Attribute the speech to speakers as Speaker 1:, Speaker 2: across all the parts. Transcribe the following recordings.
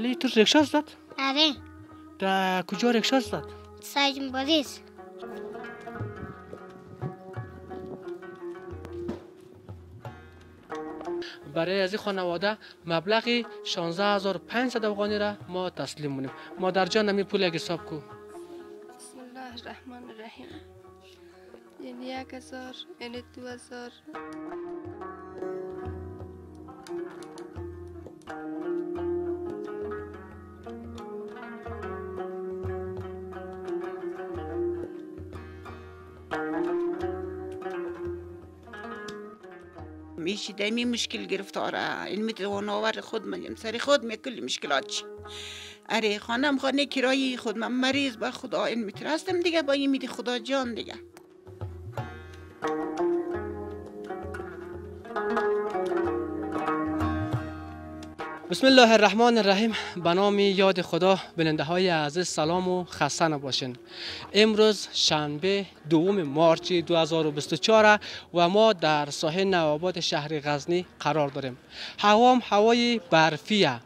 Speaker 1: علی تو رکشا زد؟ آره تا کجا رکشا زد؟
Speaker 2: سجن باریز
Speaker 1: برای از این خانواده مبلغ 16500 افغانی را ما تسلیم مونیم مادر جان نمی پول اگه حساب کو
Speaker 3: بسم الله الرحمن الرحیم یعنی یک هزار یعنی دو هزار
Speaker 2: همیشه دمی مشکل گرفتاره این آور خود من سری خود می مشکلات چی اره خانم خانه کرایی خود من مریض با خدا این هستم دیگه با این میدی خدا جان دیگه
Speaker 1: بسم الله الرحمن الرحیم به نام یاد خدا بلنده های عزیز سلام و خسته باشین امروز شنبه دوم مارچ 2024 و ما در ساحل نوابات شهر غزنی قرار داریم هوام هوای برفیه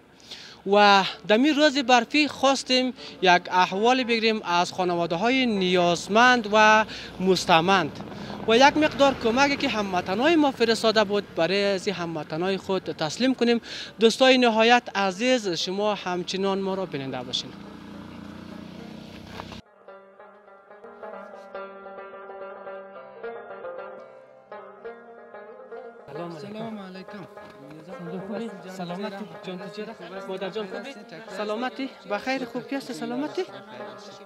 Speaker 1: و دمی روز برفی خواستیم یک احوال بگیریم از خانواده های نیازمند و مستمند و یک مقدار کمک که هممتنای ما فرستاده بود برای از هموطنای خود تسلیم کنیم دوستای نهایت عزیز شما همچنان ما را بیننده باشین
Speaker 4: سلام علیکم سلامتی جان مادر جان خوبی سلامتی بخیر خوب
Speaker 3: است سلامتی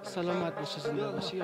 Speaker 3: سلامت باشی زنده باشی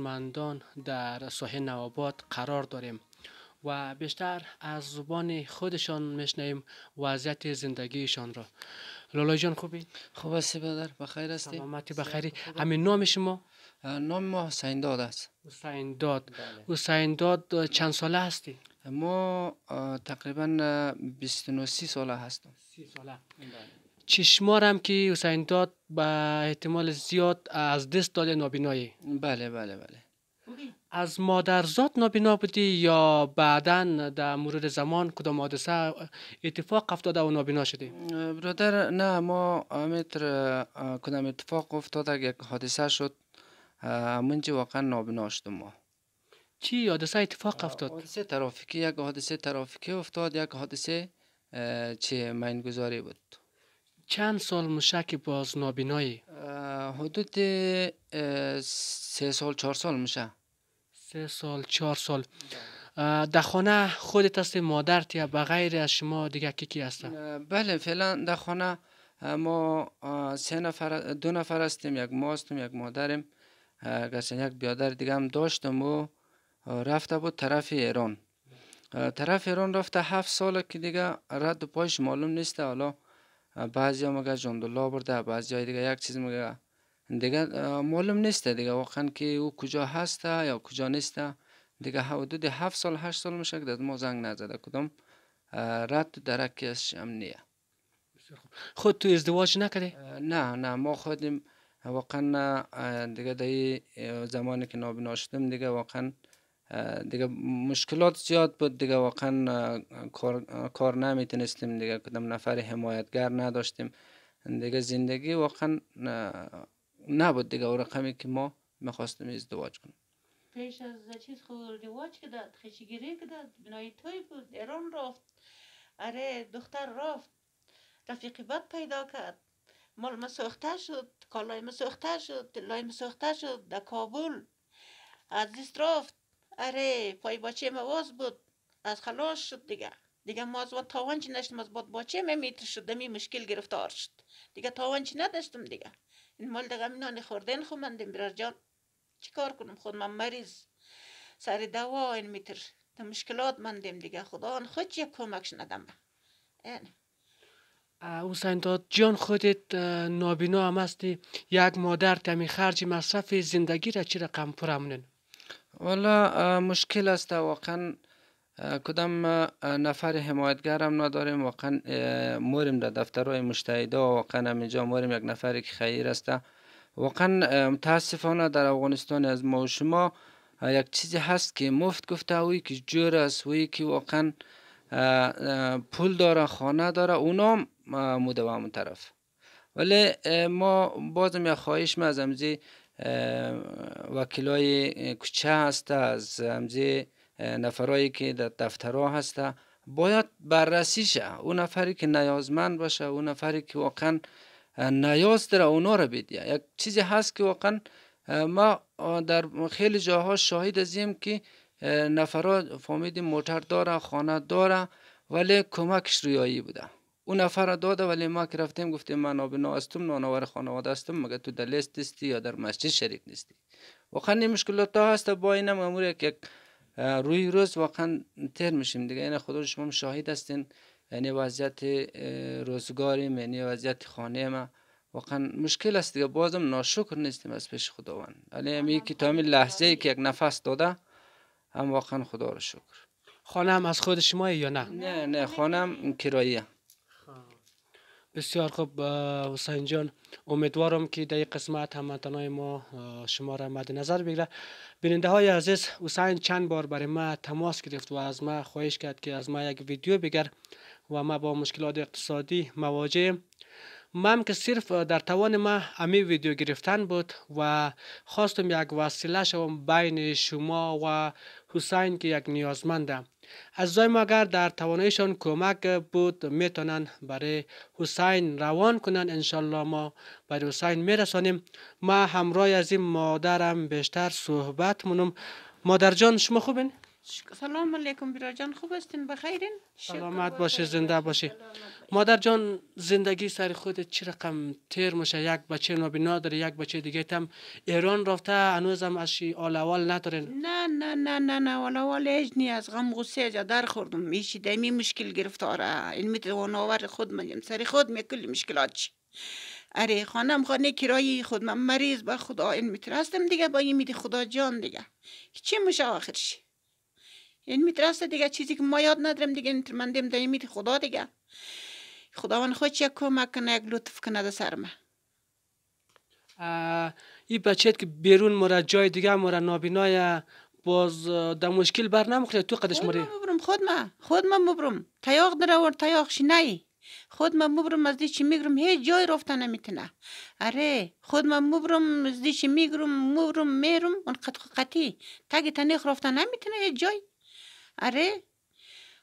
Speaker 1: نیازمندان در ساحه نوآباد قرار داریم و بیشتر از زبان خودشان میشنیم وضعیت زندگیشان را لالای جان خوبی؟ خوب است بدر بخیر هستی؟ سلامتی بخیری همین نام شما؟ نام ما حسین داد است حسین داد بله. حسین داد چند ساله هستی؟ ما تقریبا 29 ساله هستم 30 ساله بله. چشمارم که حسین داد به احتمال زیاد از دست داده نابینایی بله بله بله از مادرزاد نابینا بودی یا بعدا در مورد زمان کدام حادثه اتفاق افتاده و نابینا شدی
Speaker 4: برادر نه ما امیتر کدام اتفاق افتاده یک حادثه شد منجی واقعا نابینا شدم ما چی حادثه اتفاق افتاد حادثه ترافیکی یک حادثه ترافیکی افتاد یک حادثه چه مینگذاری بود چند سال مشک باز نابینایی؟ حدود سه سال چهار
Speaker 1: سال میشه سه سال چهار سال در خانه خودت هستی مادرت یا بغیر از شما دیگه کی کی هستن؟
Speaker 4: بله فعلا در خانه ما سه نفر دو نفر هستیم یک ماستم یک مادرم گرچه یک بیادر دیگه هم داشتم و رفته بود طرف ایران طرف ایران رفته هفت ساله که دیگه رد و پایش معلوم نیسته حالا بعضیا میگه جامد الله برده بعضیا دیگه یک چیز میگه دیگه معلوم نیست دیگه واقعا که او کجا هسته یا کجا نیسته دیگه حدود هفت سال هشت سال میشه که ما زنگ نزده کدام رد درکش هم نیه خود تو ازدواج نکردی؟ نه نه ما خودیم واقعا دیگه در زمانی که نابینا دیگه واقعا دیگه مشکلات زیاد بود دیگه واقعا کار, کار نمیتونستیم دیگه کدام نفر حمایتگر نداشتیم دیگه زندگی واقعا نبود دیگه او رقمی که ما میخواستیم ازدواج کنیم
Speaker 2: پیش از چیز خود ازدواج کدد خشگیری کرد، بنای توی بود ایران رفت اره دختر رفت رفیقی پیدا کرد مال ما سوخته شد کالای ما سوخته شد لای ما سوخته شد در کابل از دست رفت آره پای باچه مواز بود از خلاص شد دیگه دیگه ما از تاوان چی نشتم از باد باچه می میتر شد دمی مشکل گرفتار شد دیگه تاوان چی نداشتم دیگه این مال دیگه نان خوردن خو من برار جان کار کنم خود من مریض سر دوا این میتر دم مشکلات من دیم دیگه خدا آن خود یک کمکش ندم این
Speaker 1: حسین داد جان خودت نابینا هم هستی یک مادر تمی خرج مصرف زندگی را چی رقم پرمونن
Speaker 4: والا مشکل است واقعا کدام نفر حمایتگرم نداریم واقعا موریم در دفترهای مشتهده واقعا همینجا موریم یک نفری که خیر است واقعا متاسفانه در افغانستان از ما و شما یک چیزی هست که مفت گفته اوی که جور است اوی که واقعا پول داره خانه داره اونام مدوام طرف ولی ما بازم یک خواهش ما از امزی وکیلای کوچه هست از همزی نفرایی که در دفترها هسته باید بررسی شه اون نفری که نیازمند باشه اون نفری که واقعا نیاز داره اونا رو بدیه یک چیزی هست که واقعا ما در خیلی جاها شاهد ازیم که نفرات فامید موتر داره خانه داره ولی کمکش رویایی بوده اون نفر داده ولی ما که رفتیم گفتیم من آبنا هستم نانوار خانواده هستم مگه تو در لیست نیستی یا در مسجد شریک نیستی واقعا این مشکلات ها هست با این امور که روی روز واقعا تر میشیم دیگه این یعنی خود شما شاهد هستین یعنی وضعیت روزگاری یعنی وضعیت خانه ما واقعا مشکل است دیگه بازم ناشکر نیستیم از پیش خداوند ولی امی که تا همین لحظه ای که یک نفس داده هم واقعا خدا رو شکر
Speaker 1: خانه هم از خود شما یا نه
Speaker 4: نه نه خانم هم
Speaker 1: بسیار خوب حسین جان امیدوارم که در قسمت همتنای ما شما را مد نظر بگیره بیننده های عزیز حسین چند بار برای ما تماس گرفت و از ما خواهش کرد که از ما یک ویدیو بگر و ما با مشکلات اقتصادی مواجهیم من که صرف در توان ما امی ویدیو گرفتن بود و خواستم یک وسیله شوم بین شما و حسین که یک نیازمنده اجزای ما اگر در توانایشان کمک بود میتونن برای حسین روان کنن انشالله ما برای حسین میرسانیم ما همراه از این مادرم بیشتر صحبت مونم مادر جان شما خوبین؟
Speaker 2: سلام علیکم بیرا جان خوب هستین بخیرین سلامت
Speaker 1: باشه زنده باشه مادر جان زندگی سر خود چی رقم تیر میشه یک بچه نابینا داره یک بچه دیگه تم ایران رفته انوزم اشی آل اول نداره
Speaker 2: نه نه نه نه نه آل اول هیچ نی از غم غصه جا در خوردم میشی دمی مشکل گرفتاره این میتوان آور خود میم سر خود میکلی مشکلات چی اره خانم خانه کرایی خود من مریض با خدا این میترستم دیگه با این میدی خدا جان دیگه چی میشه آخرش این یعنی میترسته دیگه چیزی که ما یاد ندارم دیگه نترمندیم یعنی دیم امید خدا دیگه خداوند خود یک کمک کنه یک لطف کنه در سر
Speaker 1: این بچه که بیرون مرا جای دیگه مرا نابینای باز در مشکل بر نمخوره تو قدش مری
Speaker 2: مبرم خود ما خود ما مبرم تیاق داره ور تیاق نایی خود ما مبرم از چی میگرم هیچ جای رفته نمیتونه اره خود ما مبرم از چی میگرم مبرم میرم اون قد قطی تگی تنیخ رفته نمیتونه هیچ جای اره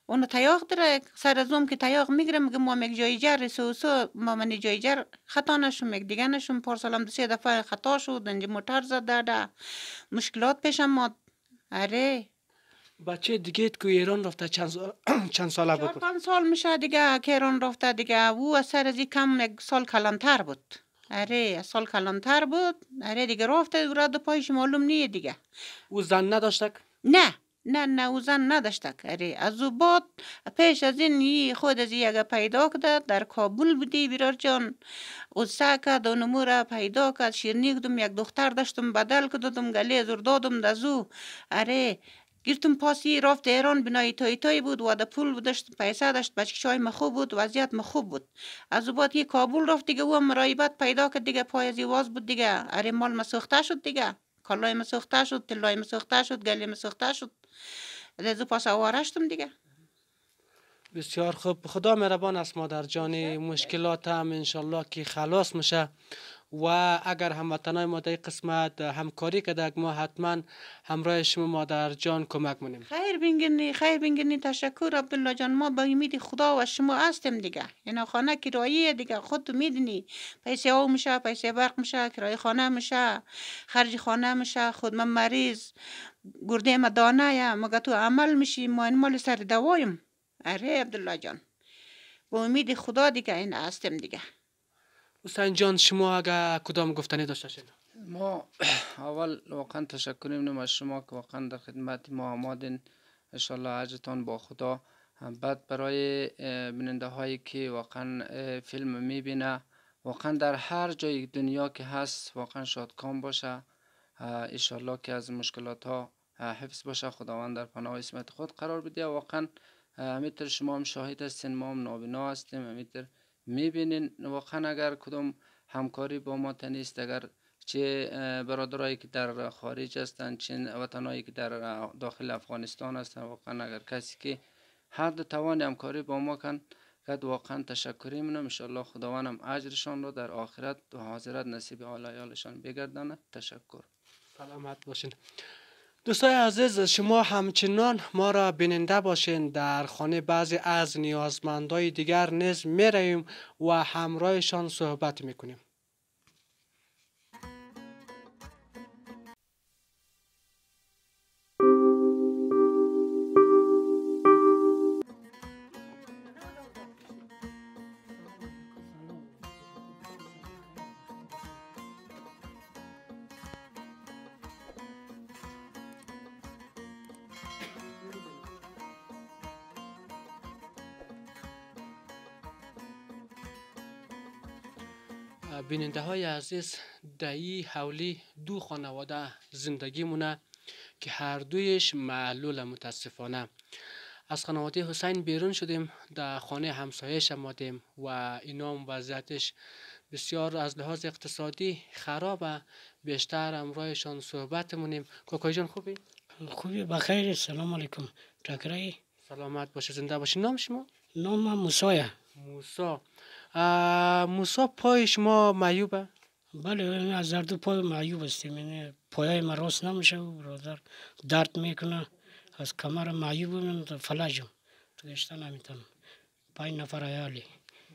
Speaker 2: اونو تیاق داره سر از اون که تیاق میگره میگه ما یک جایجه رسو سو ما من جر خطا نشم یک دیگه نشم پرسلام دو سه دفعه خطا شد انجا موتر زده داده مشکلات پیشم ما اره
Speaker 1: بچه دیگه که ایران رفته چند, چند ساله بود؟
Speaker 2: چند سال میشه دیگه که ایران رفته دیگه او از سر از کم یک سال کلانتر بود اره سال کلانتر بود اره دیگه رفته او پایش معلوم نیه دیگه او زن نداشتک؟ نه نه نوزن نداشته کاری از او باد پیش از این خود از یک پیدا کده در کابل بودی بیرار جان از کرد و نموره پیدا کرد شیرنی کدوم یک دختر داشتم بدل کدادم گلی زور دادم دزو اره گرتم پاسی رافت ایران بنای تای تای بود و ده پول بودشت پیسه داشت بچک ما خوب بود وضعیت ما خوب بود از او بعد که کابل رفت دیگه او مرایبت پیدا کرد دیگه پای از واز بود دیگه اره مال ما شد دیگه کالای ما شد تلای ما شد گلی ما شد رزو پاسا وارشتم دیگه
Speaker 1: بسیار خوب خدا مهربان است مادر جان مشکلات هم انشالله که خلاص میشه و اگر هموطنای ما در قسمت همکاری کدک ما حتما همراه شما مادر جان کمک مونیم
Speaker 2: خیر بینگنی خیر بینگنی تشکر عبدالله جان ما به امید خدا و شما هستیم دیگه اینا یعنی خانه کرایی دیگه خود میدونی پیسه او میشه پیسه برق میشه کرای خانه میشه خرج خانه میشه خود من مریض گرده ما دانه مگه تو عمل میشی ما این مال سر دوایم اره عبدالله جان به امید خدا دیگه این هستیم دیگه حسین
Speaker 1: جان شما اگر کدام گفتنی داشته شد
Speaker 2: ما
Speaker 4: اول واقعا تشکر کنیم از شما که واقعا در خدمت ما آمادین انشالله عجتان با خدا بعد برای بیننده هایی که واقعا فیلم میبینه واقعا در هر جای دنیا که هست واقعا شادکام باشه انشالله که از مشکلات ها حفظ باشه خداوند در پناه اسمت خود قرار بده واقعا همینطور شما هم شاهد هستین ما هم نابینا هستیم میبینین واقعا اگر کدوم همکاری با ما نیست اگر چه برادرایی که در خارج هستند چه وطنایی که در داخل افغانستان هستند واقعا اگر کسی که هر دو توان همکاری با ما کن قد واقعا تشکری منم انشالله خداوندم اجرشان را در آخرت و حاضرت نصیب آلایالشان بگردانه تشکر سلامت باشین
Speaker 1: دوستای عزیز شما همچنان ما را بیننده باشین در خانه بعضی از نیازمندای دیگر نیز میریم و همراهشان صحبت میکنیم بیننده های عزیز دایی حولی دو خانواده زندگی مونه که هر دویش معلول متاسفانه از خانواده حسین بیرون شدیم در خانه همسایش مادیم و اینام وضعیتش بسیار از لحاظ اقتصادی خرابه بیشتر امرایشان صحبت مونیم کوکای جان خوبی؟
Speaker 5: خوبی بخیر سلام علیکم تکرایی
Speaker 1: سلامت باشه زنده باشی نام
Speaker 5: شما؟ نام موسایه موسا موسا پای شما معیوبه بله از درد دو پای معیوب است پای یعنی پایای ما راست نمیشه برادر درد میکنه از کمر معیوب من فلجم تو گشته نمیتونم پای نفر ایالی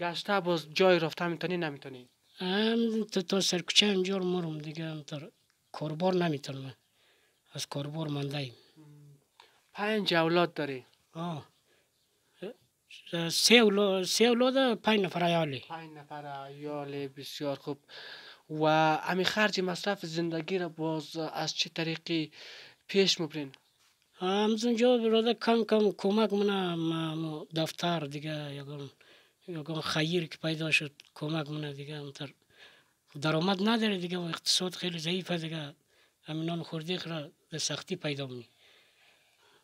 Speaker 1: گشته باز جای رفته میتونی نمیتونی
Speaker 5: ام تو تا سرکچه اینجا رو مرم دیگه تر کاربار نمیتونم از کاربار منده ایم پنج اولاد داری آه سه اولاد پنج نفر آیالی
Speaker 1: پنج نفر آیالی بسیار خوب و امی خرج مصرف زندگی را باز از چه طریقی
Speaker 5: پیش مبرین همزون را براده کم کم کمک من دفتر دیگه یکم یکم خیر که پیدا شد کمک من دیگه اونتر درآمد نداره دیگه و اقتصاد خیلی ضعیفه دیگه همینان خوردی خورده به سختی پیدا می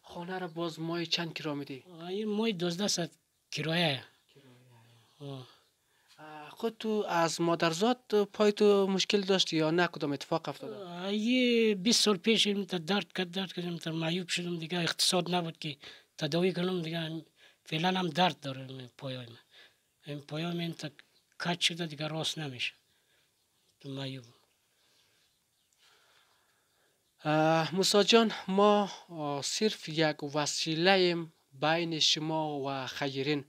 Speaker 1: خانه را باز مای چند کرا میدی؟ این مای دوزده ست کرایه خود تو از مادرزاد پای تو مشکل داشتی یا نه کدام اتفاق افتاد؟
Speaker 5: یه 20 سال پیش تا درد کرد درد کردم تا معیوب شدم دیگه اقتصاد نبود که تداوی کنم دیگه فعلا هم درد داره پایای من این پایای من تا کچ شده دیگه راست نمیشه تو معیوب
Speaker 1: موسا جان ما صرف یک وسیله ایم بین شما و خیرین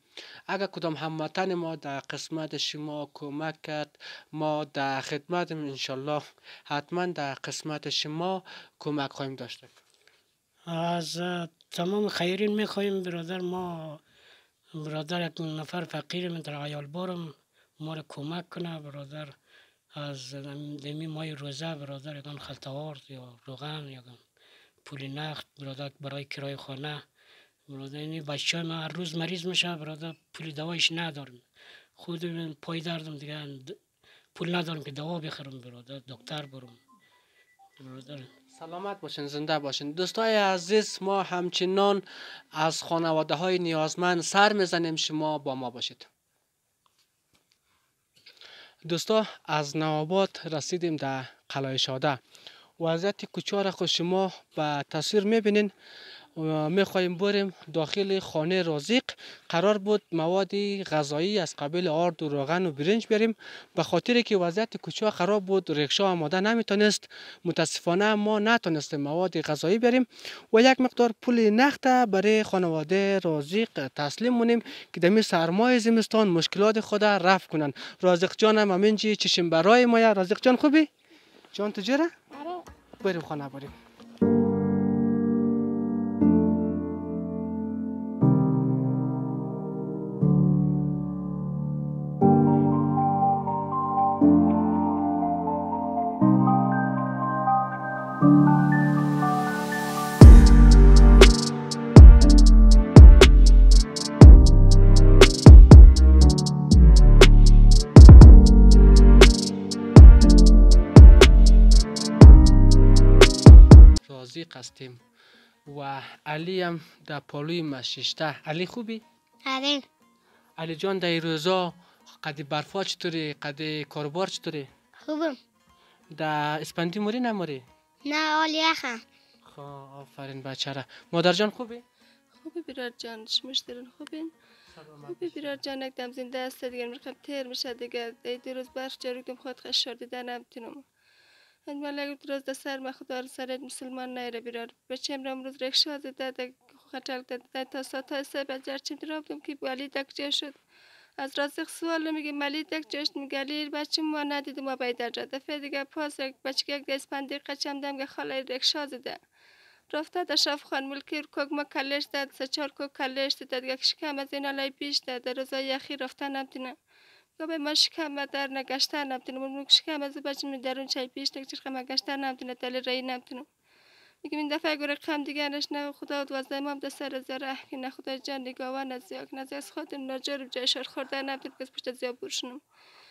Speaker 1: اگر کدام هموطن ما در قسمت شما کمک کرد ما در خدمت انشالله حتما در قسمت شما کمک خواهیم داشته
Speaker 5: از تمام خیرین میخواییم برادر ما برادر یک نفر فقیر من در عیال بارم ما رو کمک کنه برادر از دمی مای روزه برادر یکان خلطوارد یا روغن یا پول نقد برادر برای کرای خانه برادر این بچه های هر روز مریض میشه برادر پول دوایش ندارم خود من پای دردم دیگه پول ندارم که دوا بخرم برادر دکتر برم برادر
Speaker 1: سلامت باشین زنده باشین دوستای عزیز ما همچنان از خانواده های نیازمند سر میزنیم شما با ما باشید دوستا از نوابات رسیدیم در قلعه شاده وضعیت کوچه را خود شما به تصویر میبینین میخواهیم بریم داخل خانه رازیق قرار بود مواد غذایی از قبیل آرد و روغن و برنج بریم به خاطر که وضعیت کوچه خراب بود رکشا آماده نمیتونست متاسفانه ما نتونستیم مواد غذایی بریم و یک مقدار پول نقد برای خانواده رازیق تسلیم مونیم که دمی سرمای زمستان مشکلات خود رفع کنن رازیق جان هم همینجی چشم برای ما رازیق جان خوبی جان تجره؟ آره. بریم خانه بریم هستیم و علی هم در پالوی علی خوبی؟ علی علی جان در روزا قد برفا چطوری؟ قد کاربار چطوری؟ خوبم در اسپندی موری نموری؟
Speaker 3: نه آلی اخم
Speaker 1: خواه خب، آفرین بچه را مادر جان خوبی؟
Speaker 3: خوبی برادر جان شمش دارن خوبین؟ خوبی برادر جان اکدم زنده است دیگر مرخم تیر میشه دیگر دیدی روز برف جاروگم خود خشار دیدن نمیتونم ملک درست در سر ما خدا سرت مسلمان نیره بیرار بچه را امروز رکشا دیده در خطل داد تا ساتا سه بجر را درابدم که ولی دک جه شد از رازق سوال میگه ملی دک جشت میگه بچه ما ندیدم ما باید در دفعه دیگه پاس بچه یک گز پندی قچم دم که خاله رکشا دیده رفته در شاف خان ملکی کوک ما کلش داد سه چار کلش داد یک کشکم از این علای پیش داد در روزای یخی رفتن نمیتونه گفت ما شکم در نگشتن نمیتونم اون شکم از من درون چای پیش تک چرخم گشتن نمیتونم تل رای نمیتونم میگم این دفعه گوره قم دیگرش نه خدا دوازده امام در سر زره که نه خدا جان نگاوان از یاک نه از خودم نجرب جشار خورده نمیتونم کس پشت زیاب برشنم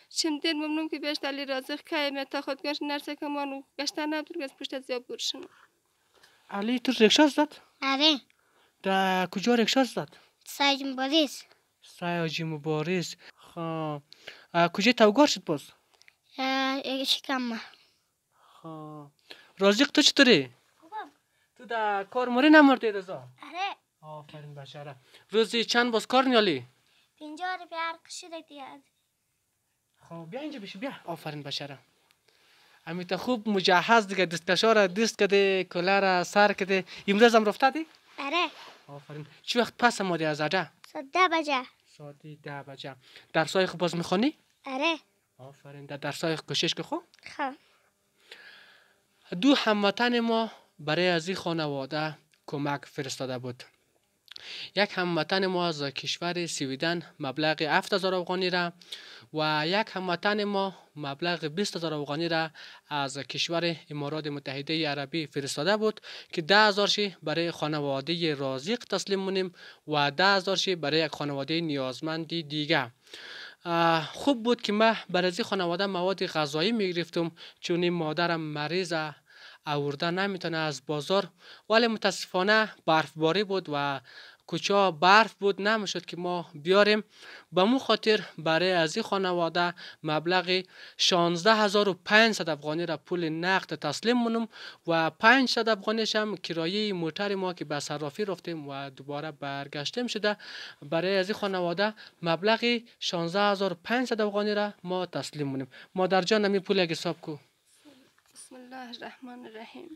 Speaker 3: چم دیر ممنون که بیش دلی رازق ایم تا خود گشت نرسه که منو گشتن نمیتونم کس پشت زیاب برشنم
Speaker 2: علی
Speaker 1: تو رکشا زد؟ آره در کجا رکشا زد؟
Speaker 3: سایج مبارز
Speaker 1: سایج مبارز کجای تاوگار شد باز؟
Speaker 3: یک شکم ما
Speaker 1: خب. رازیق تو چطوری؟ خوبم تو در کار موری نمارده رزا؟ آره آفرین بشاره روزی چند باز کار نیالی؟
Speaker 3: پینجا رو بیار کشده دیاد
Speaker 1: خب بیا اینجا بشو بیا آفرین بشاره امیتا خوب مجهز دیگه دست را دست کده کلاه سر کده امروز هم رفته دی؟ آره آفرین چی وقت پس ماده از اجا؟
Speaker 5: صده بجه
Speaker 1: ساعت ده بجه خوب باز میخوانی؟ آره آفرین در درسای کوشش که خوب؟ خب دو هموطن ما برای از این خانواده کمک فرستاده بود یک هموطن ما از کشور سویدن مبلغ 7000 افغانی را و یک هموطن ما مبلغ 20 هزار افغانی را از کشور امارات متحده عربی فرستاده بود که 10 برای خانواده رازیق تسلیم مونیم و 10 برای یک خانواده نیازمندی دیگه خوب بود که ما برای خانواده مواد غذایی می چون این مادرم مریضه آورده نمیتونه از بازار ولی متاسفانه برفباری بود و کوچه برف بود نمیشد که ما بیاریم به مو خاطر برای از این خانواده مبلغ 16500 افغانی را پول نقد تسلیم مونم و 500 افغانیش هم کرایه موتر ما که به صرافی رفتیم و دوباره برگشتیم شده برای از این خانواده مبلغ 16500 افغانی را ما تسلیم مونیم مادر جان نمی پول حساب کو
Speaker 3: بسم الله الرحمن الرحیم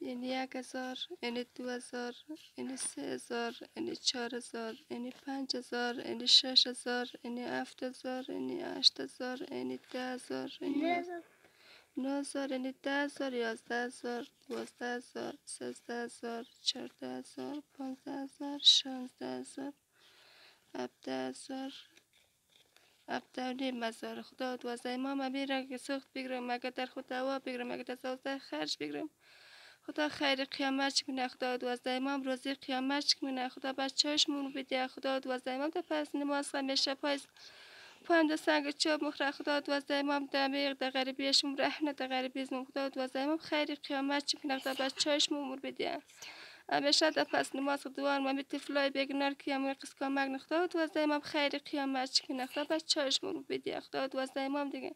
Speaker 3: این یک هزار این دو هزار این سه هزار این چهار هزار این پنج هزار این شش هزار این هفت هزار این هشت هزار این ده هزار این نه هزار این ده هزار یازده هزار دوازده هزار سیزده هزار چهارده هزار پانزده هزار شانزده هزار خدا دوازده که سخت مگه در خود دوا مگه در خرج بگرم خدا خیر قیامت چک مینه خدا از دایمام روزی قیامت چک مینه خدا مونو بده خدا از دایمام تا پس نماز میشه پایز پند سنگ چوب مخره خدا دوازده امام دمیق در غریبیش رحمه در غریبیز خدا از دایمام خیر قیامت چک مینه خدا بچه‌ش مونو بده همیشه در پس نماز دوار ما تفلای بگنار که قسکا مگن خدا دو از دایمام خیر قیامت چک مینه خدا بچه‌ش مونو بده خدا از دایمام دیگه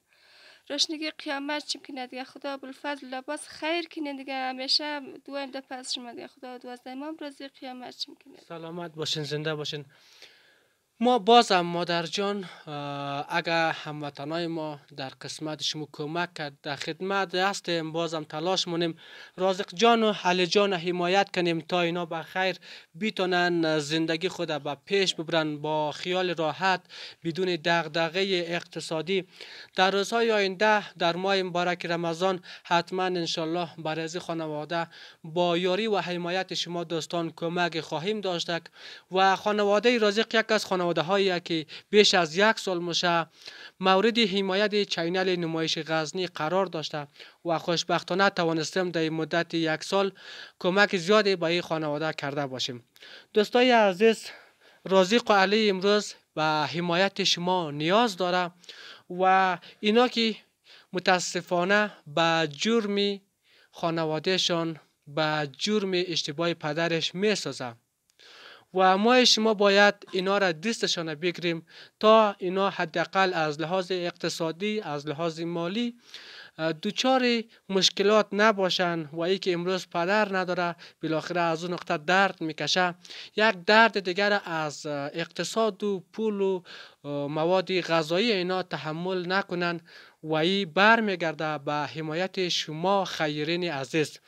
Speaker 3: روشنگی قیامت چیم کنه دیگه خدا بالفضل لباس خیر کنه دیگه همیشه دو پس شما دیگه خدا دوازده امام روزی قیامت چیم کنه
Speaker 1: سلامت باشین زنده باشین ما باز مادر جان اگر هموطنای ما در قسمت شما کمک کرد در خدمت هستیم بازم تلاش مونیم رازق جان و حل جان حمایت کنیم تا اینا به خیر بیتونن زندگی خود به پیش ببرن با خیال راحت بدون دغدغه اقتصادی در روزهای آینده در ماه مبارک رمضان حتما انشالله برای خانواده با یاری و حمایت شما دوستان کمک خواهیم داشتک و خانواده رازق یک از خانواده خانواده هایی که بیش از یک سال مشه مورد حمایت چینل نمایش غزنی قرار داشته و خوشبختانه توانستم در مدت یک سال کمک زیادی به این خانواده کرده باشیم دوستای عزیز و علی امروز به حمایت شما نیاز داره و اینا که متاسفانه به جرم خانوادهشان به جرم اشتباه پدرش می و ما شما باید اینا را دستشان بگیریم تا اینا حداقل از لحاظ اقتصادی از لحاظ مالی دوچار مشکلات نباشند و ای که امروز پدر نداره بالاخره از اون نقطه درد میکشه یک درد دیگر از اقتصاد و پول و مواد غذایی اینا تحمل نکنن و ای برمیگرده به حمایت شما خیرین عزیز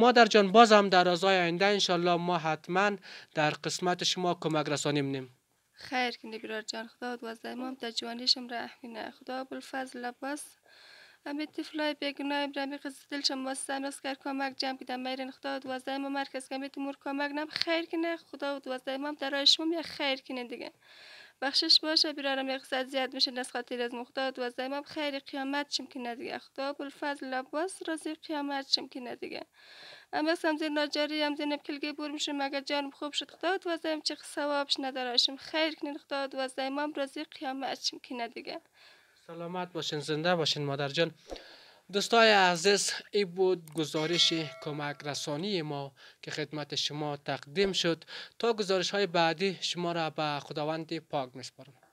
Speaker 1: مادر جان باز هم در روزهای آینده انشالله ما حتما در قسمت شما کمک رسانی نیم
Speaker 3: خیر که برار جان خدا دوازده امام در جوانیشم را احمینه خدا بالفضل لباس امی تفلای بگنای ابرامی قصد دلشم واسه امرس کرد کمک جمع کدم میرین خدا دوازده امام مرکز کمی تمور کمک نم خیر کنه خدا و دوازده امام در آیشمم یا خیر کنه دیگه بخشش باشه بیرارم اقصد زیاد میشه نسخه خاطر از مختاد و هم خیر قیامت چیم که ندیگه خدا الفضل لباس رازی قیامت چیم که ندیگه اما سم زیر ناجاری هم زیر نبکلگی بور میشه مگر جانم خوب شد و زیم چه ثوابش نداراشم خیر کنین خداد و زیمم رازی قیامت چیم که ندیگه
Speaker 1: سلامت باشین زنده باشین مادر جان دوستای عزیز ای بود گزارش کمک رسانی ما که خدمت شما تقدیم شد تا گزارش های بعدی شما را به خداوند پاک سپارم.